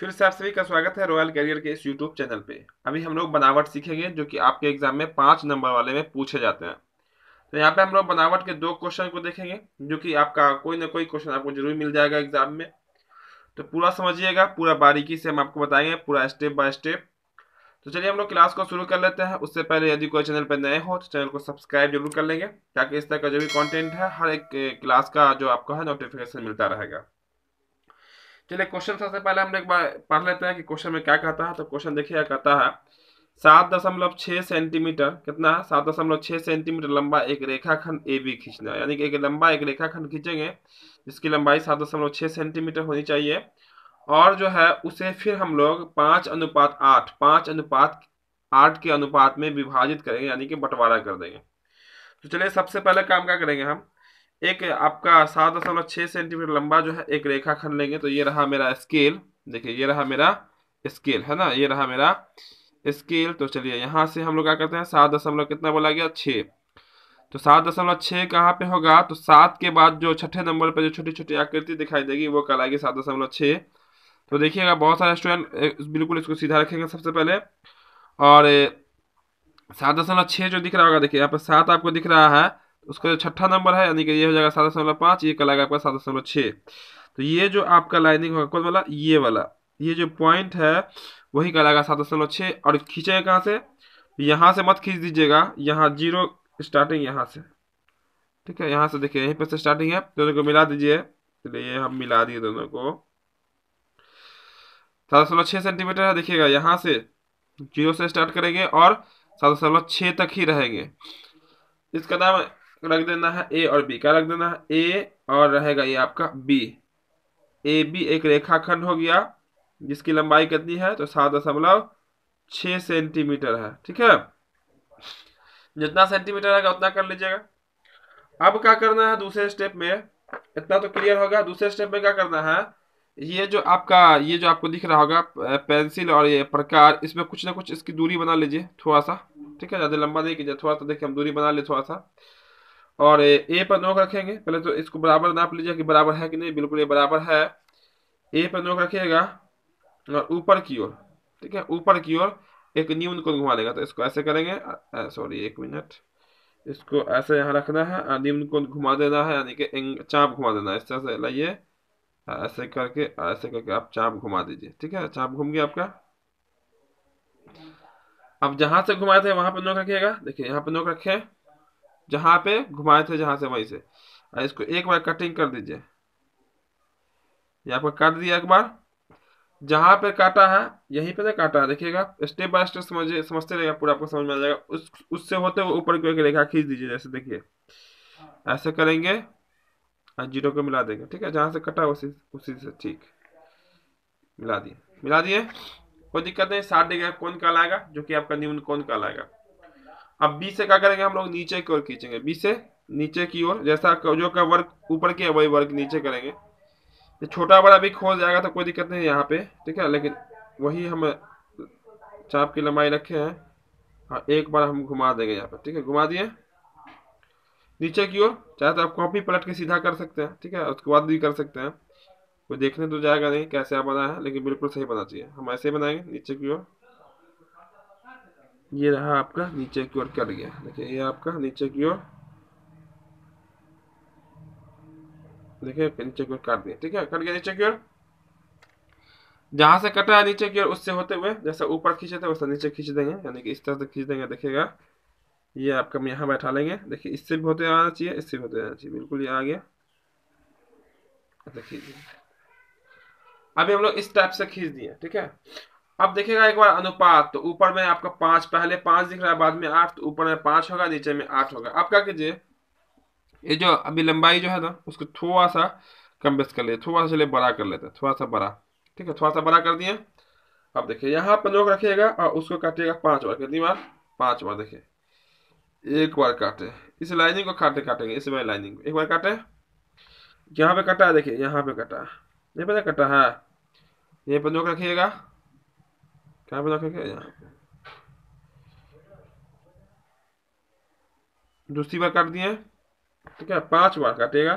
फिर से आप सभी का स्वागत है रॉयल कैरियर के इस यूट्यूब चैनल पे अभी हम लोग बनावट सीखेंगे जो कि आपके एग्जाम में पाँच नंबर वाले में पूछे जाते हैं तो यहाँ पे हम लोग बनावट के दो क्वेश्चन को देखेंगे जो कि आपका कोई ना कोई क्वेश्चन आपको जरूर मिल जाएगा एग्जाम में तो पूरा समझिएगा पूरा बारीकी से हम आपको बताएंगे पूरा स्टेप बाय स्टेप तो चलिए हम लोग क्लास को शुरू कर लेते हैं उससे पहले यदि कोई चैनल पर नए हो तो चैनल को सब्सक्राइब जरूर कर लेंगे ताकि इस तरह का जो भी कॉन्टेंट है हर एक क्लास का जो आपको है नोटिफिकेशन मिलता रहेगा चलिए क्वेश्चन सबसे पहले हम लोग पढ़ लेते हैं कि क्वेश्चन में क्या कहता है तो क्वेश्चन देखिए कहता है सात दशमलव छः सेंटीमीटर कितना है सात दशमलव छः सेंटीमीटर लंबा एक रेखाखंड ए बी खींचना यानी कि एक लंबा एक रेखाखंड खींचेंगे जिसकी लंबाई सात दशमलव छः सेंटीमीटर होनी चाहिए और जो है उसे फिर हम लोग पाँच अनुपात आठ पाँच अनुपात आठ के अनुपात में विभाजित करेंगे यानी कि बंटवारा कर देंगे तो चलिए सबसे पहले काम क्या करेंगे हम एक आपका सात दशमलव छः सेंटीमीटर लंबा जो है एक रेखा खन लेंगे तो ये रहा मेरा स्केल देखिए ये रहा मेरा स्केल है ना ये रहा मेरा स्केल तो चलिए यहाँ से हम लोग क्या करते हैं सात दशमलव कितना बोला गया छः तो सात दशमलव छः कहाँ पे होगा तो सात के बाद जो छठे नंबर पर जो छोटी छोटी आकृति दिखाई देगी वो कल आएगी सात दशमलव छः तो देखिएगा बहुत सारे स्टूडेंट बिल्कुल इसको सीधा रखेंगे सबसे पहले और सात दशमलव छः जो दिख रहा होगा देखिए यहाँ पर सात आपको दिख रहा है उसका जो छठा नंबर है यानी कि ये हो जाएगा सात दशमलव पाँच ये कल आएगा आपका सात दशमलव छः तो ये जो आपका लाइनिंग होगा कौन वाला ये वाला ये जो पॉइंट है वही कल आएगा सात दशमलव छः और खींचेगा कहाँ से यहाँ से मत खींच दीजिएगा यहाँ जीरो स्टार्टिंग यहाँ से ठीक है यहाँ से देखिए यहीं पर से स्टार्टिंग है दोनों को मिला दीजिए चलिए हम मिला दिए दोनों को सात दशमलव छः सेंटीमीटर है देखिएगा यहाँ से जीरो से स्टार्ट करेंगे और सात दशमलव छः तक ही रहेंगे इसका नाम रख देना है ए और बी क्या रख देना है ए और रहेगा ये आपका बी ए बी एक रेखाखंड हो गया जिसकी लंबाई कितनी है तो सात दशमलव छ सेंटीमीटर है ठीक है जितना सेंटीमीटर रहेगा उतना कर लीजिएगा अब क्या करना है दूसरे स्टेप में इतना तो क्लियर होगा दूसरे स्टेप में क्या करना है ये जो आपका ये जो आपको दिख रहा होगा पेंसिल और ये प्रकार इसमें कुछ ना कुछ इसकी दूरी बना लीजिए थोड़ा सा ठीक है ज़्यादा लंबा नहीं कीजिए थोड़ा सा देखिए हम दूरी बना ले थोड़ा सा और ए पर नोक रखेंगे पहले तो इसको बराबर नाप लीजिए कि बराबर है कि नहीं बिल्कुल ये बराबर है ए पर नोक रखिएगा और ऊपर की ओर ठीक है ऊपर की ओर एक न्यून को घुमा देगा तो इसको ऐसे करेंगे सॉरी एक मिनट इसको ऐसे यहाँ रखना है निम्न को घुमा देना है यानी कि चाप घुमा देना है इस तरह से लाइए ऐसे करके ऐसे करके आप चाप घुमा दीजिए ठीक है चाप घूम गया आपका अब जहां से घुमाए थे वहां पर नोक रखिएगा देखिए यहाँ पर नोक रखे जहां पे घुमाए थे जहां से वहीं से और इसको एक बार कटिंग कर दीजिए यहाँ पर काट दिया एक बार जहां पे काटा है यहीं पे ना तो काटा है देखिएगा स्टेप बाय स्टेप समझिए समझते रहेगा पूरा आपको समझ में आ जाएगा उस उससे होते हुए ऊपर की एक रेखा खींच दीजिए जैसे देखिए ऐसे करेंगे और जीरो को मिला देंगे ठीक है जहां से कटा उसी उसी से ठीक मिला दिए मिला दिए कोई दिक्कत नहीं साठ डिग्री कोन कहलाएगा जो कि आपका न्यून कोन कहलाएगा अब बी से क्या करेंगे हम लोग नीचे की ओर खींचेंगे बी से नीचे की ओर जैसा जो का वर्क ऊपर किया वही वर्क नीचे करेंगे ये छोटा बड़ा भी खोल जाएगा तो कोई दिक्कत नहीं यहाँ पे ठीक है लेकिन वही हम चाप की लंबाई रखे हैं और हाँ, एक बार हम घुमा देंगे यहाँ पर ठीक है घुमा दिए नीचे की ओर चाहे तो आप कॉपी पलट के सीधा कर सकते हैं ठीक है उसके बाद भी कर सकते हैं कोई देखने तो जाएगा नहीं कैसे आप बनाया है लेकिन बिल्कुल सही बना चाहिए हम ऐसे ही बनाएंगे नीचे की ओर ये रहा आपका नीचे की ओर कट गया देखिए ये आपका नीचे की ओर देखिए नीचे की ओर काट दिया ठीक है कट गया नीचे की ओर जहां से कटा है नीचे की ओर उससे होते हुए जैसे ऊपर खींचे थे वैसा नीचे खींच देंगे यानी कि इस तरह से खींच देंगे देखिएगा ये आपका हम यहाँ बैठा लेंगे देखिए इससे भी होते आना चाहिए इससे भी होते आना चाहिए बिल्कुल ये आ गया देखिए अभी हम लोग इस टाइप से खींच दिए ठीक है अब देखिएगा एक बार अनुपात तो ऊपर में आपका पांच पहले पांच दिख रहा है बाद में आठ तो ऊपर में पांच होगा नीचे में आठ होगा आप क्या कीजिए ये जो अभी लंबाई जो है ना उसको थोड़ा सा कम बेस कर लिए थोड़ा सा बड़ा कर लेते हैं थोड़ा सा बड़ा ठीक है थोड़ा सा बड़ा कर दिए अब देखिए यहाँ पर नोक रखिएगा और उसको काटिएगा पांच बार कितनी बार पांच बार देखिए एक बार काटे इस लाइनिंग को काटे काटेंगे इस बार लाइनिंग को एक बार काटे यहाँ पे कटा है देखिए यहाँ पे कटा है ये कटा है यहीं पर नोक रखिएगा क्या बता क्या दूसरी बार काट दिए तो क्या पांच बार काटेगा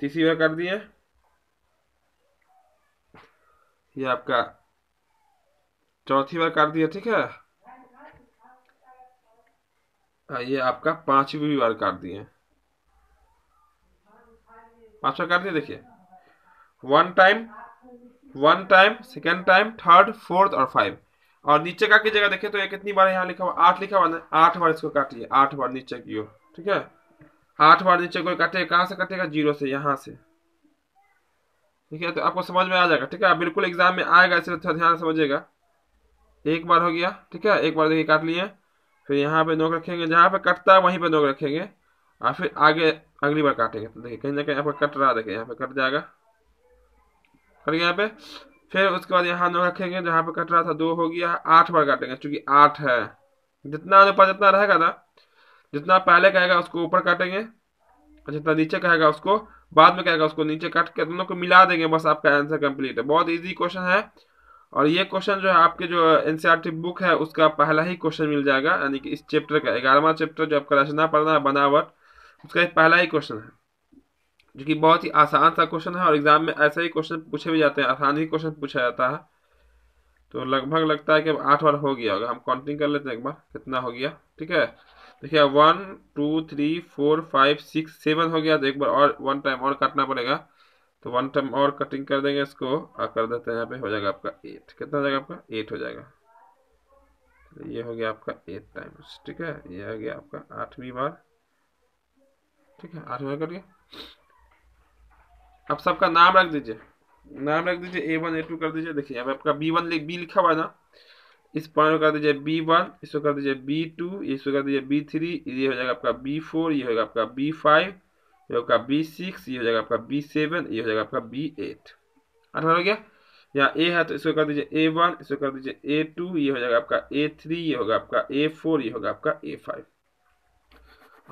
तीसरी बार काट दिए ये आपका चौथी बार काट दिया ठीक है हाँ, ये आपका पांचवी बार काट दिए पांच काट देखिए one time one time second time third fourth और फाइव और नीचे का की जगह देखिए तो ये कितनी बार यहाँ लिखा हुआ आठ लिखा हुआ आठ बार इसको काटिए आठ बार नीचे की ओर ठीक है आठ बार नीचे कोई काटेगा कहाँ से काटेगा जीरो से यहाँ से ठीक है तो आपको समझ में आ जाएगा ठीक है आप बिल्कुल एग्जाम में आएगा इसलिए थोड़ा ध्यान समझिएगा एक बार हो गया ठीक है एक बार देखिए काट लिए फिर यहाँ पे नोक रखेंगे जहाँ पे कटता है वहीं पे नोक रखेंगे और फिर आगे अगली बार काटेंगे तो देखिए कहीं ना कहीं आपका कट रहा देखिए यहाँ पे कट जाएगा गया यहाँ पे फिर उसके बाद यहाँ नौ रखेंगे जहाँ पे कट रहा था दो हो गया आठ बार काटेंगे क्योंकि आठ है जितना अनुपात जितना रहेगा ना जितना पहले कहेगा उसको ऊपर काटेंगे और जितना नीचे कहेगा उसको बाद में कहेगा उसको नीचे काट के दोनों को मिला देंगे बस आपका आंसर कंप्लीट है बहुत ईजी क्वेश्चन है और ये क्वेश्चन जो है आपके जो एनसीईआरटी बुक e है उसका पहला ही क्वेश्चन मिल जाएगा यानी कि इस चैप्टर का ग्यारहवा चैप्टर जो आपका रचना पढ़ना बनावट उसका एक पहला ही क्वेश्चन है जो कि बहुत ही आसान सा क्वेश्चन है और एग्जाम में ऐसा ही क्वेश्चन पूछे भी जाते हैं आसान ही क्वेश्चन पूछा जाता है तो लगभग लगता है कि अब आठ बार हो गया होगा हम काउंटिंग कर लेते हैं एक बार कितना हो गया ठीक है देखिए one two three four five six seven हो गया तो एक बार और वन टाइम और काटना पड़ेगा तो वन टाइम और कटिंग कर देंगे इसको और कर देते हैं यहाँ पे हो जाएगा आपका एट कितना हो जाएगा आपका एट हो जाएगा तो ये हो गया आपका एट टाइम्स ठीक है ये हो गया आपका आठवीं बार ठीक है आठ में कट अब सबका नाम रख दीजिए नाम रख दीजिए ए वन ए टू कर दीजिए देखिए अब आपका बी वन बी लिखा हुआ है ना इस पॉइंट को कर दीजिए बी वन इसको कर दीजिए बी टू इसको कर दीजिए बी थ्री ये हो जाएगा आपका बी फोर ये होगा आपका बी फाइव ये होगा बी सिक्स ये हो जाएगा आपका बी सेवन ये हो जाएगा आपका बी एट अठारह हो गया यहाँ ए है तो इसको कर दीजिए ए वन इसको कर दीजिए ए टू ये हो जाएगा आपका ए थ्री ये होगा आपका ए फोर ये होगा आपका ए फाइव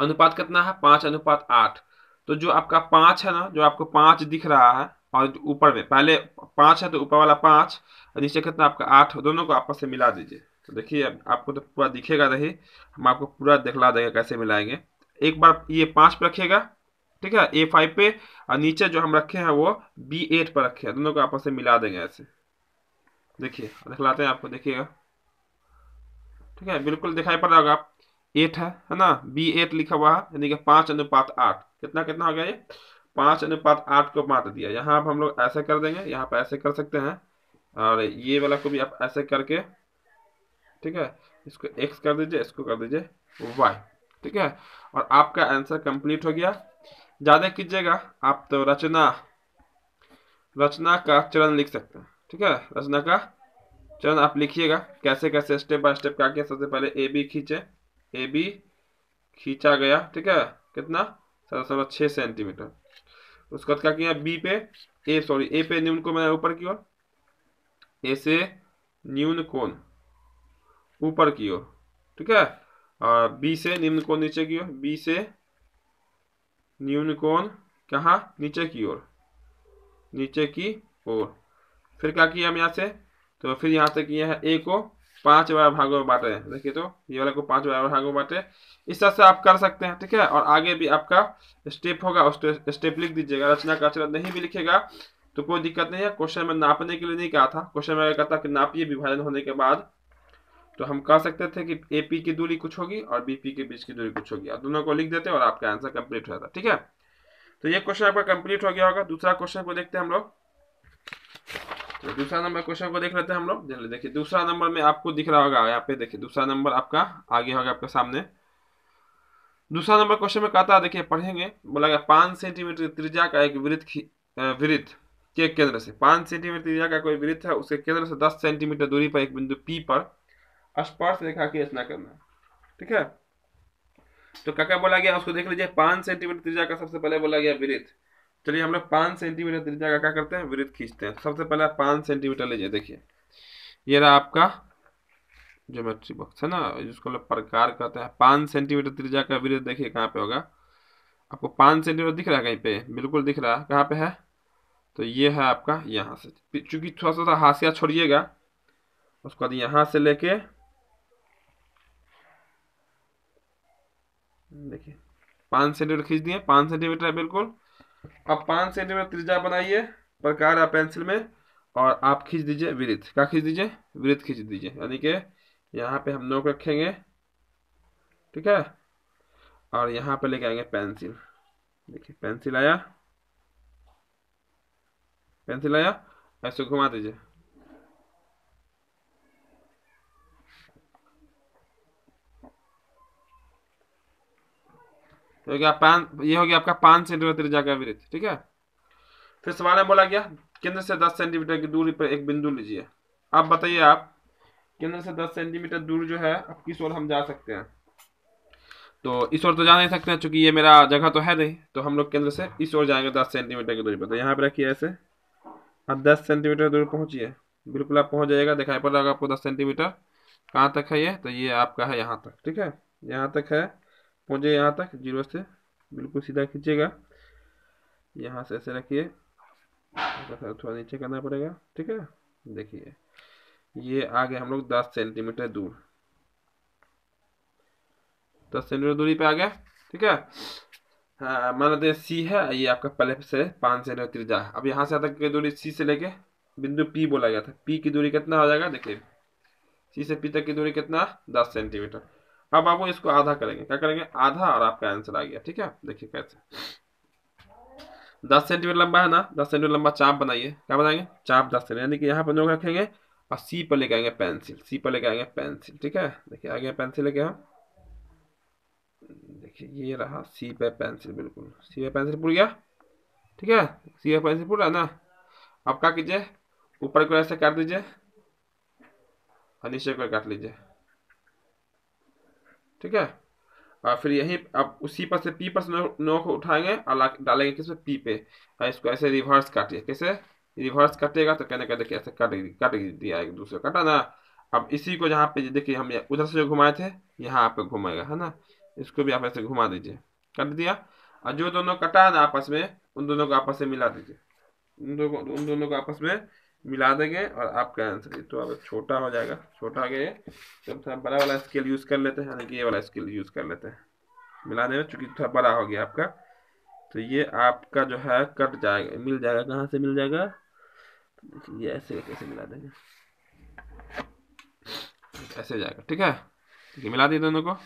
अनुपात कितना है पाँच अनुपात आठ तो जो आपका पाँच है ना जो आपको पाँच दिख रहा है और ऊपर में पहले पाँच है तो ऊपर वाला पाँच और नीचे कितना आपका आठ दोनों को आपस से मिला दीजिए तो देखिए आपको तो पूरा दिखेगा नहीं हम आपको पूरा दिखला देंगे कैसे मिलाएंगे एक बार ये पाँच पर रखिएगा ठीक है ए फाइव पे और नीचे जो हम रखे हैं वो बी एट पर रखे हैं दोनों को आपस से मिला देंगे ऐसे देखिए दिखलाते हैं आपको देखिएगा ठीक है बिल्कुल दिखाई पड़ रहा होगा आप एट है है ना बी एट लिखा हुआ है यानी कि पांच अनुपात आठ कितना कितना हो गया ये पांच अनुपात आठ को बांट दिया यहाँ अब हम लोग ऐसे कर देंगे यहाँ पर ऐसे कर सकते हैं और ये वाला को भी आप ऐसे करके ठीक है इसको एक्स कर दीजिए इसको कर दीजिए वाई ठीक है और आपका आंसर कंप्लीट हो गया ज़्यादा कीजिएगा आप तो रचना रचना का चरण लिख सकते हैं ठीक है रचना का चरण आप लिखिएगा कैसे कैसे स्टेप बाय स्टेप करके सबसे पहले ए बी खींचे ए बी खींचा गया ठीक है कितना सत्रह सौ छः सेंटीमीटर उसके बाद क्या किया बी पे ए सॉरी ए पे न्यून को मैंने ऊपर की ओर ए से न्यून कोण ऊपर की ओर ठीक है और बी से निम्न कोण नीचे की ओर बी से न्यून कोण कहा नीचे की ओर नीचे की ओर फिर क्या किया हम यहाँ से तो फिर यहाँ से किया है ए को पांच बार भागों में बांटे देखिए तो ये वाले को पांच बार भागों में बांटे इस तरह से आप कर सकते हैं ठीक है और आगे भी आपका स्टेप होगा स्टेप लिख दीजिएगा रचना का अचरण नहीं भी लिखेगा तो कोई दिक्कत नहीं है क्वेश्चन में नापने के लिए नहीं कहा था क्वेश्चन में कहता कि नापिए विभाजन होने के बाद तो हम कह सकते थे कि ए पी की दूरी कुछ होगी और बी पी के बीच की दूरी कुछ होगी और दोनों को लिख देते और आपका आंसर कंप्लीट हो जाता ठीक है तो ये क्वेश्चन आपका कंप्लीट हो गया होगा दूसरा क्वेश्चन को देखते हैं हम लोग तो दूसरा नंबर क्वेश्चन को देख लेते हैं हम लोग जल्दी देखिए दूसरा नंबर में आपको दिख रहा होगा यहाँ पे देखिए दूसरा नंबर आपका आगे होगा आपके सामने दूसरा नंबर क्वेश्चन में कहता है देखिए पढ़ेंगे बोला गया पांच सेंटीमीटर त्रिज्या का एक वृत्त वृत्त के केंद्र से पांच सेंटीमीटर त्रिज्या का कोई वृत्त है उसके केंद्र से दस सेंटीमीटर दूरी पर एक बिंदु पी पर स्पर्श रेखा की रचना करना है ठीक है तो क्या क्या बोला गया उसको देख लीजिए पांच सेंटीमीटर त्रिज्या का सबसे पहले बोला गया वृत्त चलिए हम लोग पाँच सेंटीमीटर त्रिज्या का क्या करते हैं वृत्त खींचते हैं सबसे पहले आप पाँच सेंटीमीटर लीजिए देखिए ये रहा आपका ज्योमेट्री बॉक्स है ना जिसको लोग प्रकार कहते हैं पाँच सेंटीमीटर त्रिज्या का वृत्त देखिए कहाँ पे होगा आपको पाँच सेंटीमीटर दिख रहा है कहीं पे बिल्कुल दिख रहा है कहाँ पे है तो ये है आपका यहाँ से चूंकि थोड़ा सा तो हाशिया छोड़िएगा उसके बाद यहाँ से लेके देखिए पाँच सेंटीमीटर खींच दिए पाँच सेंटीमीटर है बिल्कुल अब पाँच सेंटीमीटर त्रिज्या बनाइए प्रकार या पेंसिल में और आप खींच दीजिए वृत्त क्या खींच दीजिए वृत्त खींच दीजिए यानी कि यहाँ पे हम नोक रखेंगे ठीक है और यहाँ पे लेके आएंगे पेंसिल देखिए पेंसिल आया पेंसिल आया ऐसे घुमा दीजिए तो हो गया पाँच ये हो गया आपका पाँच सेंटीमीटर त्रिज्या का वृत्त ठीक है फिर सवाल में बोला गया केंद्र से दस सेंटीमीटर की दूरी पर एक बिंदु लीजिए अब बताइए आप केंद्र से दस सेंटीमीटर दूर जो है अब किस ओर हम जा सकते हैं तो इस ओर तो जा नहीं सकते हैं चूंकि ये मेरा जगह तो है नहीं तो हम लोग केंद्र से इस ओर जाएंगे दस सेंटीमीटर की दूरी पर तो यहाँ पर रखिए ऐसे आप दस सेंटीमीटर दूर पहुँचिए बिल्कुल आप पहुँच जाएगा दिखाई पड़ रहा होगा आपको दस सेंटीमीटर कहाँ तक है ये तो ये आपका है यहाँ तक ठीक है यहाँ तक है पहुँचे यहाँ तक जीरो से बिल्कुल सीधा खींचेगा यहाँ से ऐसे रखिए थोड़ा नीचे करना पड़ेगा ठीक है देखिए ये आ गए हम लोग दस सेंटीमीटर दूर दस सेंटीमीटर दूरी पे आ गया ठीक है हाँ मान लेते हैं सी है ये आपका पहले से पाँच सेंटीमीटर त्रिजा है अब यहाँ से तक की दूरी सी से लेके बिंदु पी बोला गया था पी की दूरी कितना हो जाएगा देखिए सी से पी तक की दूरी कितना दस सेंटीमीटर अब आप इसको आधा करेंगे क्या करेंगे आधा और आपका आंसर आ गया ठीक है देखिए कैसे दस सेंटीमीटर लंबा है ना दस सेंटीमीटर लंबा चाप बनाइए क्या बनाएंगे चाप दस यानी कि यहाँ पर लोग रखेंगे और सी पर लेके आएंगे पेंसिल सी पर लेके आएंगे पेंसिल ठीक है देखिए आगे पेंसिल लेके हम देखिए ये रहा सी पे पेंसिल बिल्कुल सी पे पेंसिल पूरी गया ठीक है सी पे पेंसिल पूरा ना अब क्या कीजिए ऊपर को ऐसे काट दीजिए और नीचे को काट लीजिए ठीक है और फिर यहीं आप उसी पर से पी पर से नो, नो को उठाएंगे और डालेंगे किस पे पी पे और हाँ, इसको ऐसे रिवर्स काटिए कैसे रिवर्स कटेगा तो कहने का देखिए ऐसे कट कट दिया एक दूसरे काटा ना अब इसी को जहाँ पे देखिए हम उधर से जो घुमाए थे यहाँ पे घुमाएगा है ना इसको भी आप ऐसे घुमा दीजिए कट दिया और जो दोनों कटा है ना आपस में उन दोनों को आपस में मिला दीजिए उन दोनों उन दोनों को आपस में मिला देंगे और आपका आंसर तो ये तो अब छोटा हो जाएगा छोटा हो गया तो थोड़ा बड़ा वाला स्केल यूज़ कर लेते हैं यानी कि ये वाला स्केल यूज़ कर लेते हैं मिला देंगे चूँकि थोड़ा बड़ा हो गया आपका तो ये आपका जो है कट जाएगा मिल जाएगा कहाँ से मिल जाएगा ये ऐसे कैसे मिला देंगे ऐसे जाएगा ठीक है ठीक है मिला दिए दोनों को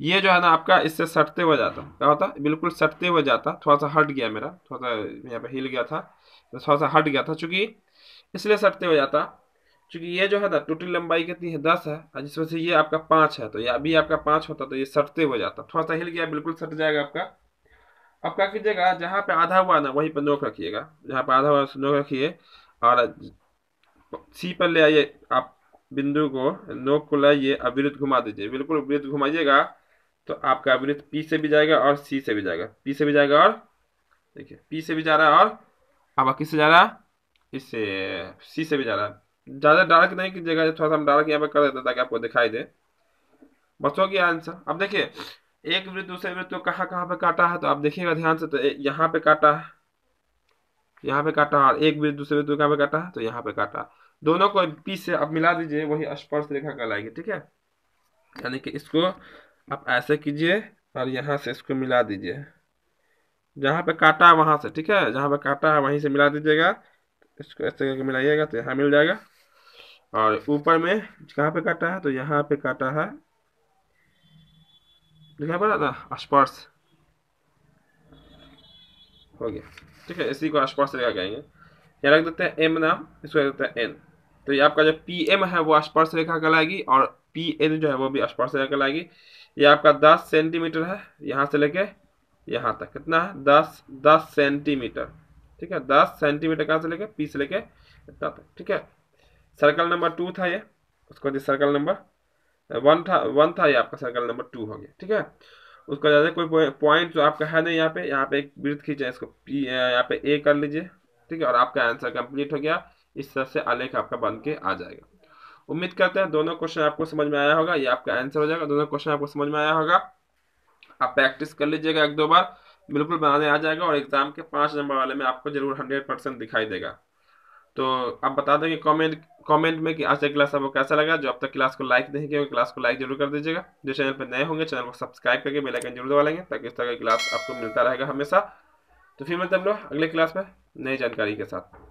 ये जो है ना आपका इससे सटते हुए जाता क्या होता बिल्कुल सटते हुए जाता थोड़ा सा हट गया मेरा थोड़ा सा यहाँ पे हिल गया था तो थोड़ा सा हट गया था चूँकि इसलिए सटते हो जाता क्योंकि ये जो है ना टोटल लंबाई कितनी है दस है हाँ जिसमें से ये आपका पाँच है तो ये अभी आपका पाँच होता तो ये सटते हो जाता थोड़ा सा हिल गया बिल्कुल सट जाएगा आपका अब क्या कीजिएगा जहाँ पे आधा हुआ ना वहीं पर नोक रखिएगा जहाँ पे आधा हुआ नोक रखिए और सी पर ले आइए आप बिंदु को नोक को लाइए अविरुद्ध घुमा दीजिए बिल्कुल अविरुद्ध घुमाइएगा तो आपका अविरुद्ध पी से भी जाएगा और सी से भी जाएगा पी से भी जाएगा और देखिए पी से भी जा रहा है और अब किससे से जा रहा है इससे सी से भी ज़्यादा ज़्यादा डार्क नहीं की जगह थोड़ा सा हम डार्क यहाँ पर कर देते ताकि आपको दिखाई दे बस हो गया आंसर अब देखिए एक वृत्त दूसरे वृत्त को कहाँ कहाँ पे काटा है तो आप देखिएगा ध्यान से तो यहाँ पे काटा है यहाँ पे काटा और एक वृत्त दूसरे वृत्त को कहाँ पे काटा है तो यहाँ पे काटा दोनों को पी से आप मिला दीजिए वही स्पर्श रेखा कहलाएगी ठीक है यानी कि इसको आप ऐसे कीजिए और यहाँ से इसको मिला दीजिए जहाँ पे काटा है वहाँ से ठीक है जहाँ पे काटा है वहीं से मिला दीजिएगा इसको ऐसे करके मिलाइएगा तो यहाँ मिल जाएगा और ऊपर में कहाँ पे काटा है तो यहाँ पे काटा है लिखा पड़ा था स्पर्श हो गया ठीक है इसी को स्पर्श रेखा आएंगे यहाँ रख देते हैं एम नाम इसको रख देते हैं एन तो ये आपका जो पी एम है वो स्पर्श रेखा कहलाएगी और पी एन जो है वो भी स्पर्श रेखा कहलाएगी ये आपका दस सेंटीमीटर है यहाँ से लेके यहाँ तक कितना है दस दस सेंटीमीटर ठीक है दस सेंटीमीटर कहाँ से लेके पी से लेके इतना तक ठीक है सर्कल नंबर टू था ये उसको सर्कल नंबर वन था वन था ये आपका सर्कल नंबर टू हो गया ठीक है उसका ज़्यादा कोई पॉइंट जो तो आपका है नहीं यहाँ पे यहाँ पे एक वृत्त खींचे इसको पी यहाँ पे ए कर लीजिए ठीक है और आपका आंसर कंप्लीट हो गया इस तरह से आलेख आपका बन के आ जाएगा उम्मीद करते हैं दोनों क्वेश्चन आपको समझ में आया होगा ये आपका आंसर हो जाएगा दोनों क्वेश्चन आपको समझ में आया होगा आप प्रैक्टिस कर लीजिएगा एक दो बार बिल्कुल बनाने आ जाएगा और एग्ज़ाम के पाँच नंबर वाले में आपको जरूर हंड्रेड परसेंट दिखाई देगा तो आप बता देंगे कमेंट कमेंट में कि आज का क्लास आपको कैसा लगा जो अब तक क्लास को लाइक नहीं किया क्लास को लाइक जरूर कर दीजिएगा जो चैनल पर नए होंगे चैनल को सब्सक्राइब करके बेलाइकन जरूर दबा लेंगे ताकि इस तरह का क्लास आपको मिलता रहेगा हमेशा तो फिर मतलब लोग अगले क्लास में नई जानकारी के साथ